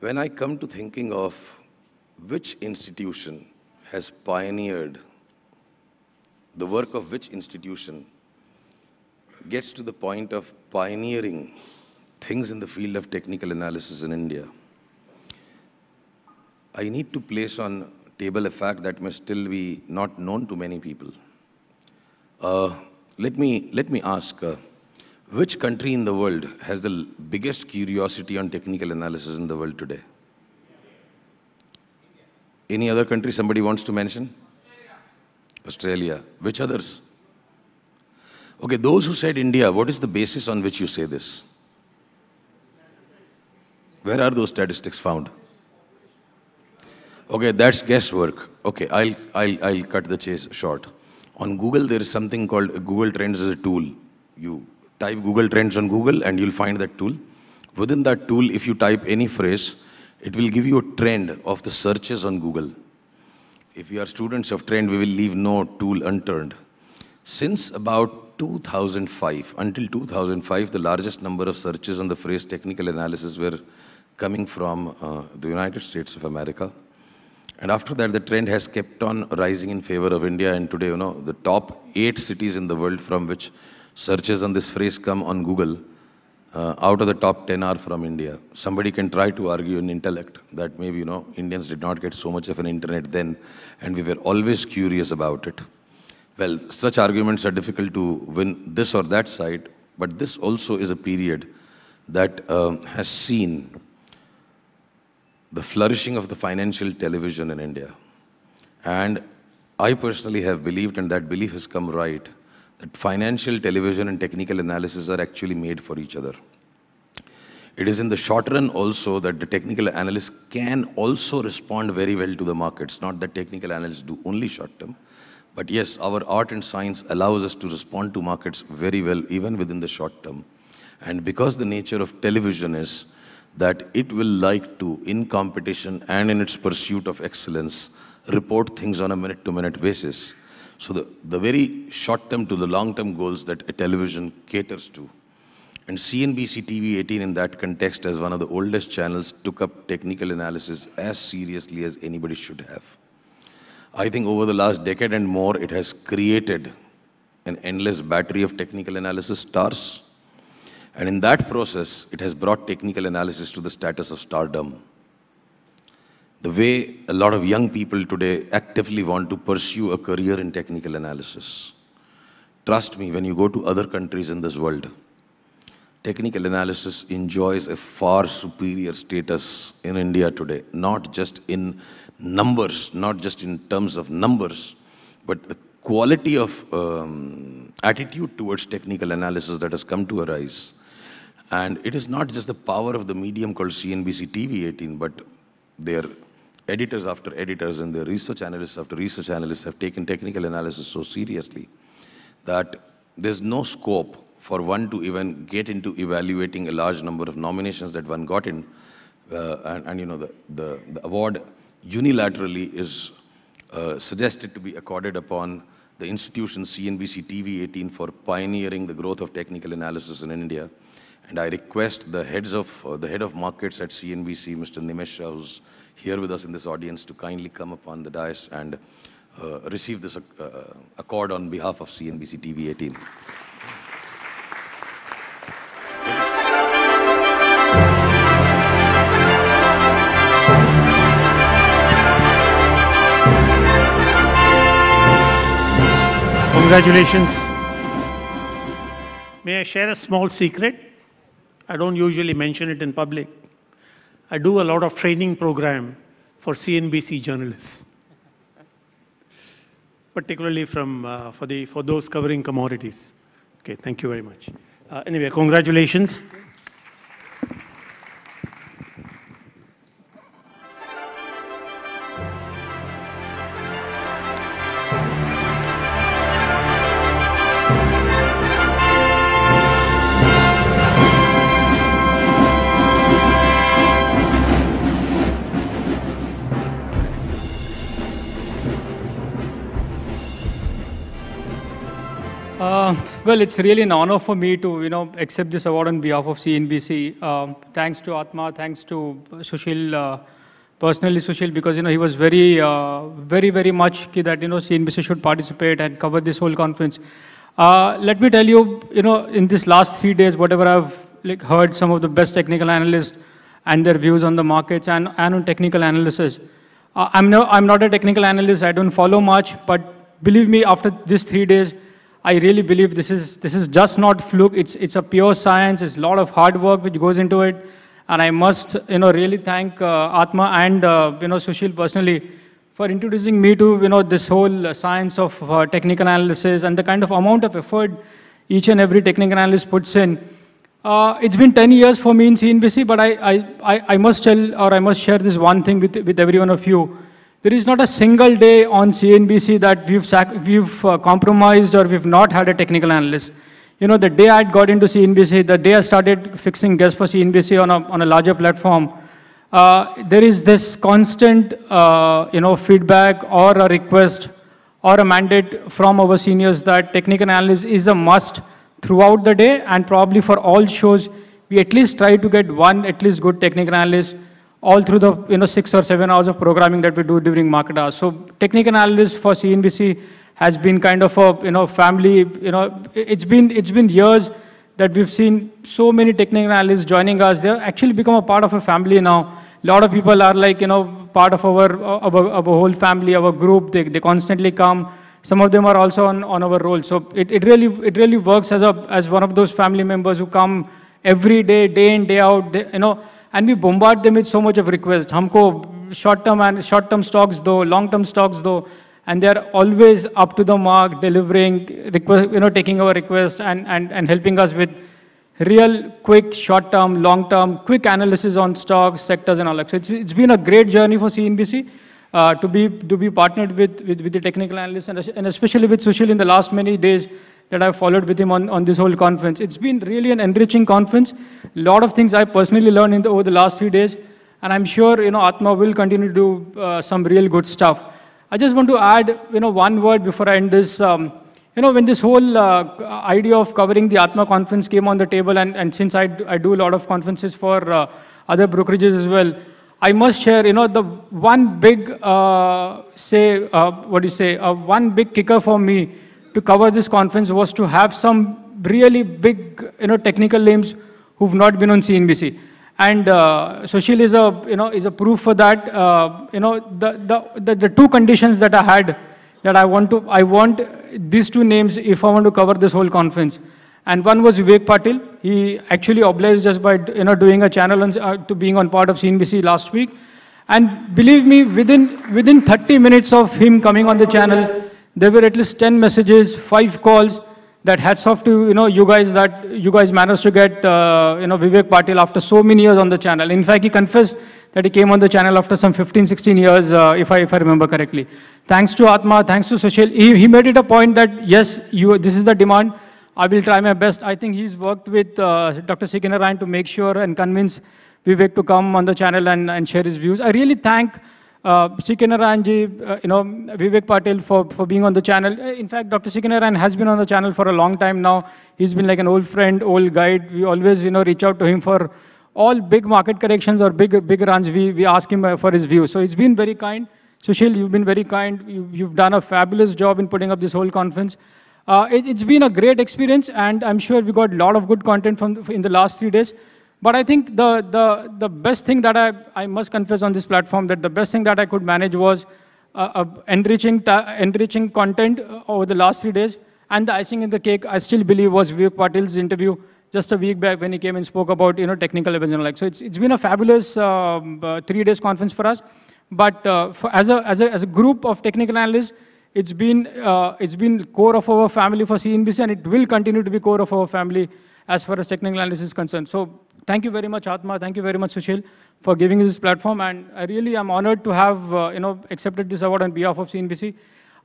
When I come to thinking of which institution has pioneered the work of which institution gets to the point of pioneering things in the field of technical analysis in India, I need to place on table a fact that may still be not known to many people. Uh, let, me, let me ask, uh, which country in the world has the biggest curiosity on technical analysis in the world today? Any other country somebody wants to mention? Australia. Australia. Which others? Okay, those who said India, what is the basis on which you say this? Where are those statistics found? Okay, that's guesswork. Okay, I'll, I'll, I'll cut the chase short. On Google, there is something called Google Trends as a tool. You type Google Trends on Google and you'll find that tool. Within that tool, if you type any phrase, it will give you a trend of the searches on Google. If you are students of trend, we will leave no tool unturned. Since about 2005, until 2005, the largest number of searches on the phrase technical analysis were coming from uh, the United States of America. And after that, the trend has kept on rising in favor of India. And today, you know, the top eight cities in the world from which searches on this phrase come on Google, uh, out of the top 10 are from India. Somebody can try to argue in intellect that maybe, you know, Indians did not get so much of an internet then and we were always curious about it. Well, such arguments are difficult to win this or that side, but this also is a period that um, has seen the flourishing of the financial television in India. And I personally have believed, and that belief has come right, that financial television and technical analysis are actually made for each other. It is in the short run also that the technical analyst can also respond very well to the markets. Not that technical analysts do only short term, but yes, our art and science allows us to respond to markets very well even within the short term. And because the nature of television is that it will like to, in competition and in its pursuit of excellence, report things on a minute to minute basis. So the, the very short-term to the long-term goals that a television caters to. And CNBC TV 18 in that context as one of the oldest channels took up technical analysis as seriously as anybody should have. I think over the last decade and more, it has created an endless battery of technical analysis stars. And in that process, it has brought technical analysis to the status of stardom the way a lot of young people today actively want to pursue a career in technical analysis. Trust me, when you go to other countries in this world, technical analysis enjoys a far superior status in India today, not just in numbers, not just in terms of numbers, but the quality of um, attitude towards technical analysis that has come to arise. And it is not just the power of the medium called CNBC TV 18, but their editors after editors and the research analysts after research analysts have taken technical analysis so seriously that there's no scope for one to even get into evaluating a large number of nominations that one got in. Uh, and, and, you know, the, the, the award unilaterally is uh, suggested to be accorded upon the institution CNBC TV 18 for pioneering the growth of technical analysis in India. And I request the heads of uh, the head of markets at CNBC, Mr. Nimesh, who's here with us in this audience, to kindly come upon the dais and uh, receive this uh, uh, accord on behalf of CNBC TV 18. Congratulations. May I share a small secret? I don't usually mention it in public. I do a lot of training program for CNBC journalists, particularly from, uh, for, the, for those covering commodities. Okay, thank you very much. Uh, anyway, congratulations. Uh, well, it's really an honor for me to, you know, accept this award on behalf of CNBC. Um, thanks to Atma, thanks to Sushil, uh, personally Sushil, because, you know, he was very, uh, very, very much that, you know, CNBC should participate and cover this whole conference. Uh, let me tell you, you know, in this last three days, whatever I've like, heard some of the best technical analysts and their views on the markets and, and on technical analysis. Uh, I'm, no, I'm not a technical analyst, I don't follow much, but believe me, after these three days, I really believe this is, this is just not fluke. It's, it's a pure science. It's a lot of hard work which goes into it. And I must, you know, really thank uh, Atma and, uh, you know, Sushil personally for introducing me to, you know, this whole science of uh, technical analysis and the kind of amount of effort each and every technical analyst puts in. Uh, it's been 10 years for me in CNBC, but I, I, I, I must tell or I must share this one thing with, with every one of you. There is not a single day on CNBC that we've, we've uh, compromised or we've not had a technical analyst. You know, the day I got into CNBC, the day I started fixing guests for CNBC on a, on a larger platform, uh, there is this constant, uh, you know, feedback or a request or a mandate from our seniors that technical analyst is a must throughout the day and probably for all shows, we at least try to get one at least good technical analyst all through the you know six or seven hours of programming that we do during market hours. So technical analysis for CNBC has been kind of a you know family you know it's been it's been years that we've seen so many technical analysts joining us. They've actually become a part of a family now. A lot of people are like you know part of our our, our whole family, our group. They they constantly come. Some of them are also on, on our role. So it, it really it really works as a as one of those family members who come every day, day in day out. They, you know and we bombard them with so much of requests. Humko short-term and short-term stocks though, long-term stocks though, and they are always up to the mark, delivering request, you know, taking our request and, and, and helping us with real quick short-term, long-term, quick analysis on stocks, sectors and all that. So it's, it's been a great journey for CNBC. Uh, to be to be partnered with, with, with the technical analysts and, and especially with Sushil in the last many days that I've followed with him on, on this whole conference. It's been really an enriching conference. A lot of things I personally learned the, over the last three days. And I'm sure, you know, Atma will continue to do uh, some real good stuff. I just want to add, you know, one word before I end this. Um, you know, when this whole uh, idea of covering the Atma conference came on the table, and, and since I, I do a lot of conferences for uh, other brokerages as well, I must share, you know, the one big, uh, say, uh, what do you say, uh, one big kicker for me to cover this conference was to have some really big, you know, technical names who've not been on CNBC. And uh, Sushil is a, you know, is a proof for that. Uh, you know, the, the, the, the two conditions that I had that I want to, I want these two names if I want to cover this whole conference. And one was Vivek Patil. He actually obliged us by, you know, doing a channel on, uh, to being on part of CNBC last week. And believe me, within, within 30 minutes of him coming on the channel, there were at least 10 messages, five calls that hats off to, you know, you guys that you guys managed to get, uh, you know, Vivek Patil after so many years on the channel. In fact, he confessed that he came on the channel after some 15, 16 years, uh, if, I, if I remember correctly. Thanks to Atma, thanks to Sushil. He, he made it a point that, yes, you, this is the demand. I will try my best. I think he's worked with uh, Dr. Sikhi Ryan to make sure and convince Vivek to come on the channel and, and share his views. I really thank uh, uh, you know, Vivek Patil for, for being on the channel. Uh, in fact, Dr. Sikanaran has been on the channel for a long time now. He's been like an old friend, old guide. We always, you know, reach out to him for all big market corrections or big, big runs. We, we ask him uh, for his view. So he's been very kind. Sushil, you've been very kind. You, you've done a fabulous job in putting up this whole conference. Uh, it, has been a great experience, and I'm sure we got a lot of good content from the, in the last three days. But I think the, the, the best thing that I, I must confess on this platform that the best thing that I could manage was uh, uh, enriching, enriching content uh, over the last three days. And the icing in the cake, I still believe, was Vivek Patil's interview just a week back when he came and spoke about you know, technical events and like. So it's, it's been a fabulous um, uh, three days conference for us. But uh, for, as, a, as, a, as a group of technical analysts, it's been, uh, it's been core of our family for CNBC and it will continue to be core of our family as far as technical analysis is concerned. So Thank you very much, Atma. Thank you very much, Sushil, for giving this platform. And I really am honored to have, uh, you know, accepted this award on behalf of CNBC.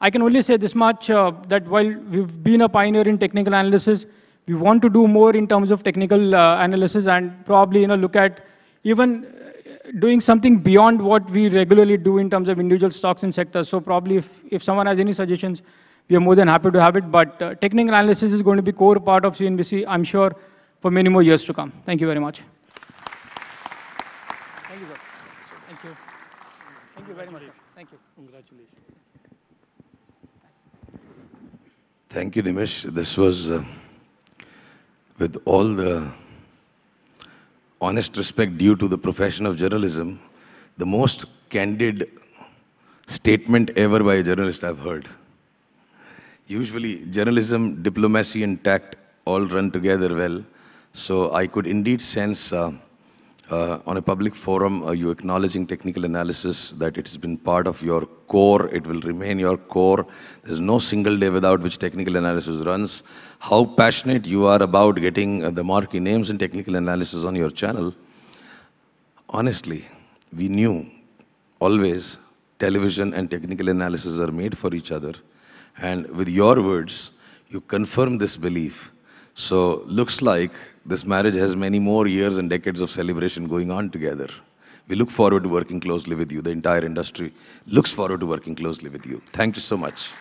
I can only say this much, uh, that while we've been a pioneer in technical analysis, we want to do more in terms of technical uh, analysis and probably, you know, look at even uh, doing something beyond what we regularly do in terms of individual stocks and sectors. So probably if, if someone has any suggestions, we are more than happy to have it. But uh, technical analysis is going to be core part of CNBC. I'm sure for many more years to come. Thank you very much. Thank you, sir. Thank you. Thank you very much. Sir. Thank you. Congratulations. Thank you, Nimish. This was, uh, with all the honest respect due to the profession of journalism, the most candid statement ever by a journalist I've heard. Usually, journalism, diplomacy, and tact all run together well. So I could indeed sense uh, uh, on a public forum uh, you acknowledging technical analysis that it has been part of your core, it will remain your core. There's no single day without which technical analysis runs. How passionate you are about getting uh, the marquee names in technical analysis on your channel. Honestly, we knew always television and technical analysis are made for each other. And with your words, you confirm this belief so looks like this marriage has many more years and decades of celebration going on together. We look forward to working closely with you. The entire industry looks forward to working closely with you. Thank you so much.